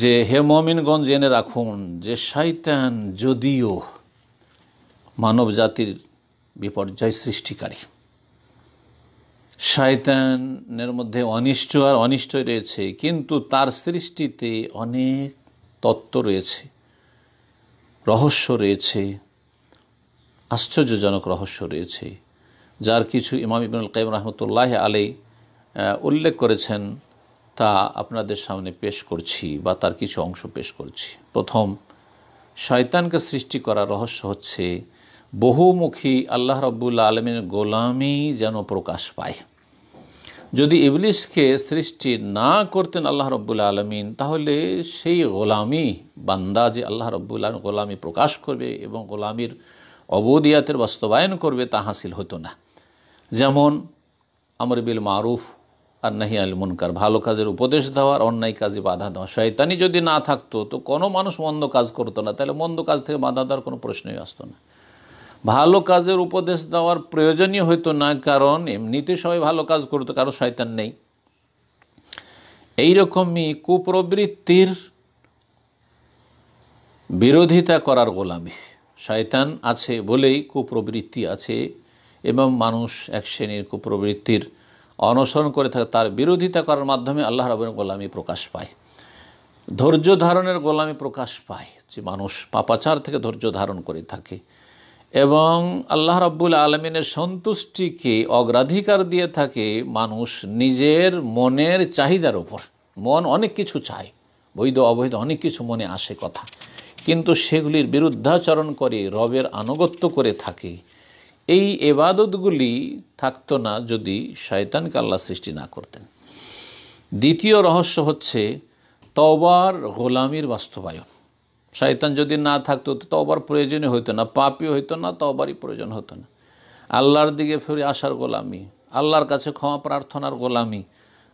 যে হে মমিনগঞ্জ জেনে রাখুন যে শয়তান যদিও মানব জাতির বিপর্যয় সৃষ্টিকারী শয়তানের মধ্যে অনিষ্ট আর অনিষ্ট রয়েছে কিন্তু তার সৃষ্টিতে অনেক তত্ত্ব রয়েছে রহস্য রয়েছে আশ্চর্যজনক রহস্য রয়েছে যার কিছু ইমাম ইবনুল কাইম রহমতুল্লাহ আলী উল্লেখ করেছেন তা আপনাদের সামনে পেশ করছি বা তার কিছু অংশ পেশ করছি প্রথম শয়তানকে সৃষ্টি করার রহস্য হচ্ছে বহুমুখী আল্লাহ রব্বুল আলমের গোলামি যেন প্রকাশ পায় যদি ইবলিশকে সৃষ্টি না করতেন আল্লাহ রব্বুল আলমিন তাহলে সেই গোলামি বান্দা যে আল্লাহ রব্বুল আলম গোলামি প্রকাশ করবে এবং গোলামির অবদিয়াতের বাস্তবায়ন করবে তা হাসিল হতো না যেমন আমর বিল মারুফ আর নাহি আল মুনকার ভালো কাজের উপদেশ দেওয়া আর অন্যায় কাজে বাধা দেওয়া শয়তানি যদি না থাকতো তো কোনো মানুষ মন্দ কাজ করতো না তাহলে মন্দ কাজ থেকে বাধা দেওয়ার কোনো প্রশ্নই আসতো না ভালো কাজের উপদেশ দেওয়ার প্রয়োজনই হতো না কারণ এমনিতে সবাই ভালো কাজ করতো কারো শয়তান নেই এইরকমই কুপ্রবৃত্তির বিরোধিতা করার গোলামি শয়তান আছে বলেই কুপ্রবৃত্তি আছে এবং মানুষ এক শ্রেণীর কুপ্রবৃত্তির অনসরণ করে থাকে তার বিরোধিতা করার মাধ্যমে আল্লাহ রবের গোলামি প্রকাশ পায় ধৈর্য ধারণের গোলামি প্রকাশ পায় যে মানুষ পাপাচার থেকে ধৈর্য ধারণ করে থাকে এবং আল্লাহ রব্বুল আলমিনের সন্তুষ্টিকে অগ্রাধিকার দিয়ে থাকে মানুষ নিজের মনের চাহিদার ওপর মন অনেক কিছু চায় বৈধ অবৈধ অনেক কিছু মনে আসে কথা কিন্তু সেগুলির বিরুদ্ধাচরণ করে রবের আনুগত্য করে থাকে এই এবাদতগুলি থাকতো না যদি শয়তানকে আল্লাহ সৃষ্টি না করতেন দ্বিতীয় রহস্য হচ্ছে তওবার গোলামির বাস্তবায়ন শয়তান যদি না থাকতো তো তবার প্রয়োজনই হতো না পাপি হতো না তবারই প্রয়োজন হতো না আল্লাহর দিকে ফিরে আসার গোলামি আল্লাহর কাছে ক্ষমা প্রার্থনার গোলামি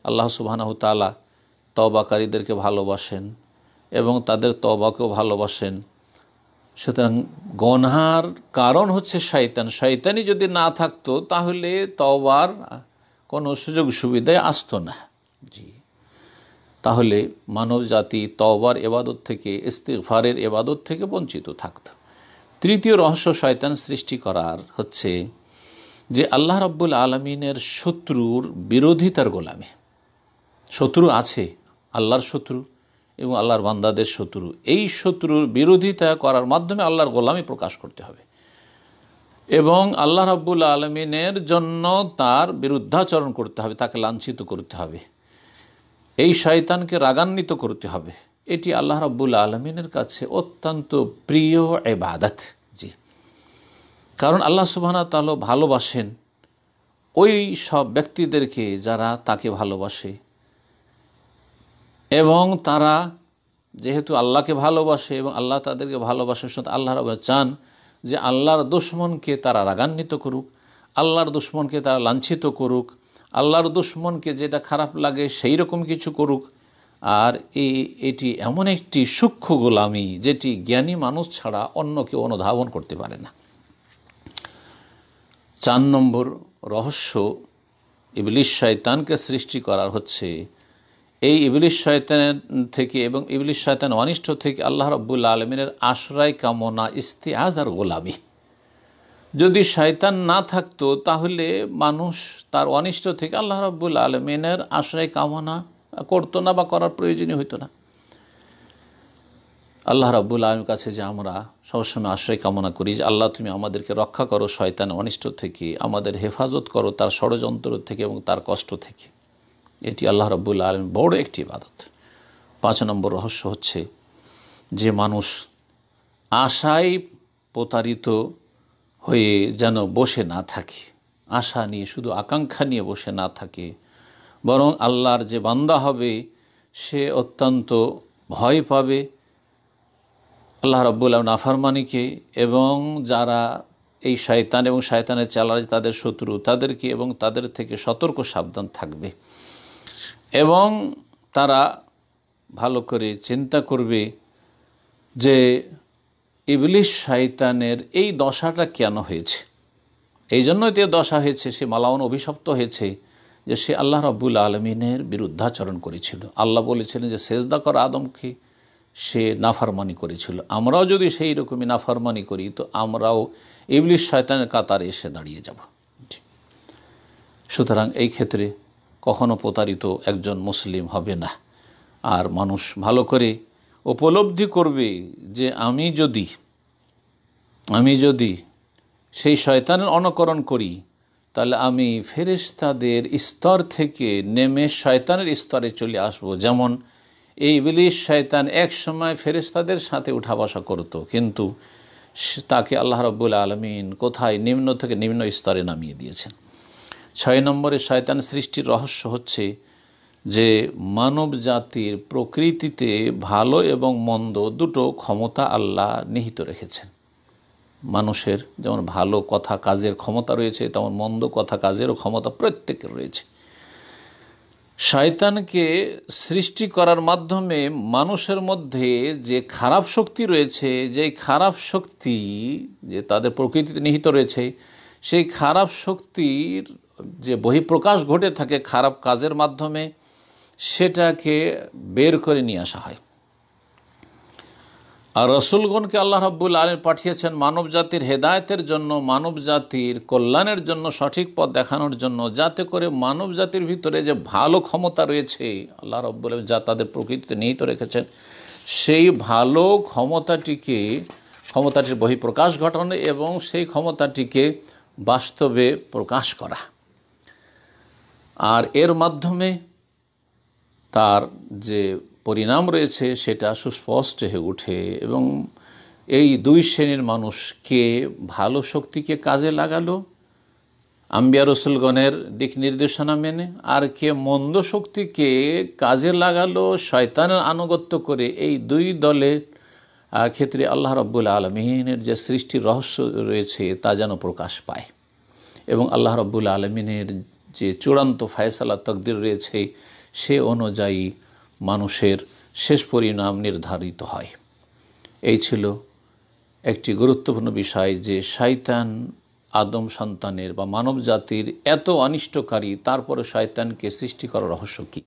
আল্লাহ সুবাহানাহ তালা তবাকারীদেরকে ভালোবাসেন এবং তাদের তবাকেও ভালোবাসেন সুতরাং গনহার কারণ হচ্ছে শয়তান শয়তানি যদি না থাকতো তাহলে তওবার কোনো সুযোগ সুবিধায় আসতো না জি তাহলে মানব জাতি তওবার এবাদত থেকে ইস্তিফারের এবাদত থেকে বঞ্চিত থাকত তৃতীয় রহস্য শয়তান সৃষ্টি করার হচ্ছে যে আল্লাহ রব্বুল আলমিনের শত্রুর বিরোধিতার গোলামে শত্রু আছে আল্লাহর শত্রু এবং আল্লাহর বান্দাদের শত্রু এই শত্রুর বিরোধিতা করার মাধ্যমে আল্লাহর গোলামি প্রকাশ করতে হবে এবং আল্লাহ রাব্বুল আলমিনের জন্য তার বিরুদ্ধাচরণ করতে হবে তাকে লাঞ্ছিত করতে হবে এই শয়তানকে রাগান্বিত করতে হবে এটি আল্লাহ রাব্বুল আলমিনের কাছে অত্যন্ত প্রিয় এবাদাত জি কারণ আল্লাহ সুবাহানা তাহলে ভালোবাসেন ওই সব ব্যক্তিদেরকে যারা তাকে ভালোবাসে এবং তারা যেহেতু আল্লাহকে ভালোবাসে এবং আল্লাহ তাদেরকে ভালোবাসার সাথে আল্লাহর চান যে আল্লাহর দুশ্মনকে তারা রাগান্বিত করুক আল্লাহর দুশ্মনকে তারা লাঞ্ছিত করুক আল্লাহর দুশ্মনকে যেটা খারাপ লাগে সেই রকম কিছু করুক আর এই এটি এমন একটি সূক্ষ্ম গোলামি যেটি জ্ঞানী মানুষ ছাড়া অন্য কেউ অনুধাবন করতে পারে না চার নম্বর রহস্য ইবলিশ শয়তানকে সৃষ্টি করার হচ্ছে এই ইবলিশ শয়তানের থেকে এবং ইবলিশ শয়তান অনিষ্ট থেকে আল্লাহ রব্বুল আলমিনের আশ্রয় কামনা ইস্তিহাজ আর গোলামি যদি শয়তান না থাকতো তাহলে মানুষ তার অনিষ্ট থেকে আল্লাহ রব্বুল আলমিনের আশ্রয় কামনা করতো না বা করার প্রয়োজনই হইতো না আল্লাহ রব্বুল আলমের কাছে যে আমরা সবসময় আশ্রয় কামনা করি যে আল্লাহ তুমি আমাদেরকে রক্ষা করো শয়তান অনিষ্ট থেকে আমাদের হেফাজত করো তার ষড়যন্ত্র থেকে এবং তার কষ্ট থেকে এটি আল্লাহ রব্বুল্লা আলম বড় একটি ইবাদত পাঁচ নম্বর রহস্য হচ্ছে যে মানুষ আশায় প্রতারিত হয়ে যেন বসে না থাকে আশা নিয়ে শুধু আকাঙ্ক্ষা নিয়ে বসে না থাকে বরং আল্লাহর যে বান্দা হবে সে অত্যন্ত ভয় পাবে আল্লাহ রব্বুল্লাহ নাফারমানিকে এবং যারা এই শয়তান এবং শয়তানের চালার তাদের শত্রু তাদেরকে এবং তাদের থেকে সতর্ক সাবধান থাকবে এবং তারা ভালো করে চিন্তা করবে যে ইবলিশ শয়তানের এই দশাটা কেন হয়েছে এই জন্যই তো দশা হয়েছে সে মালাউন অভিশপ্ত হয়েছে যে সে আল্লাহ রব্বুল আলমিনের বিরুদ্ধাচরণ করেছিল আল্লাহ বলেছিলেন যে সেজদা কর আদমকে সে নাফারমানি করেছিল আমরাও যদি সেই রকমই নাফারমানি করি তো আমরাও ইবলিশ শয়তানের কাতারে এসে দাঁড়িয়ে যাব সুতরাং এই ক্ষেত্রে কখনো প্রতারিত একজন মুসলিম হবে না আর মানুষ ভালো করে উপলব্ধি করবে যে আমি যদি আমি যদি সেই শয়তানের অনুকরণ করি তাহলে আমি ফেরিস্তাদের স্তর থেকে নেমে শয়তানের স্তরে চলে আসব যেমন এই বিলিশ শয়তান এক সময় ফেরিস্তাদের সাথে উঠা বসা করতো কিন্তু তাকে আল্লাহ রব্বুল আলমিন কোথায় নিম্ন থেকে নিম্ন স্তরে নামিয়ে দিয়েছেন ছয় নম্বরে শয়তান সৃষ্টির রহস্য হচ্ছে যে মানব জাতির প্রকৃতিতে ভালো এবং মন্দ দুটো ক্ষমতা আল্লাহ নিহিত রেখেছেন মানুষের যেমন ভালো কথা কাজের ক্ষমতা রয়েছে তেমন মন্দ কথা কাজেরও ক্ষমতা প্রত্যেকের রয়েছে শয়তানকে সৃষ্টি করার মাধ্যমে মানুষের মধ্যে যে খারাপ শক্তি রয়েছে যে খারাপ শক্তি যে তাদের প্রকৃতিতে নিহিত রয়েছে সেই খারাপ শক্তির যে বহিঃপ্রকাশ ঘটে থাকে খারাপ কাজের মাধ্যমে সেটাকে বের করে নিয়ে আসা হয় আর রসুলগণকে আল্লাহ রব্বুল আলম পাঠিয়েছেন মানব জাতির হেদায়তের জন্য মানব জাতির কল্যাণের জন্য সঠিক পথ দেখানোর জন্য যাতে করে মানব জাতির ভিতরে যে ভালো ক্ষমতা রয়েছে আল্লাহ রব্বুল আলম যা তাদের প্রকৃতিতে নিহিত রেখেছেন সেই ভালো ক্ষমতাটিকে ক্ষমতাটির বহিঃপ্রকাশ ঘটানো এবং সেই ক্ষমতাটিকে বাস্তবে প্রকাশ করা আর এর মাধ্যমে তার যে পরিণাম রয়েছে সেটা সুস্পষ্ট হয়ে ওঠে এবং এই দুই শ্রেণীর মানুষকে ভালো শক্তিকে কাজে লাগালো আম্বিয়া রসুলগণের দিক নির্দেশনা মেনে আর কে মন্দ শক্তিকে কাজে লাগালো শয়তানের আনুগত্য করে এই দুই দলের ক্ষেত্রে আল্লাহ রব্বুল আলমিনের যে সৃষ্টির রহস্য রয়েছে তা যেন প্রকাশ পায় এবং আল্লাহ রব্বুল আলমিনের যে চূড়ান্ত ফায়সালা তকদির রয়েছে সে অনুযায়ী মানুষের শেষ পরিণাম নির্ধারিত হয় এই ছিল একটি গুরুত্বপূর্ণ বিষয় যে শয়তান আদম সন্তানের বা মানব জাতির এত অনিষ্টকারী তারপরে শয়তানকে সৃষ্টি করার রহস্য কী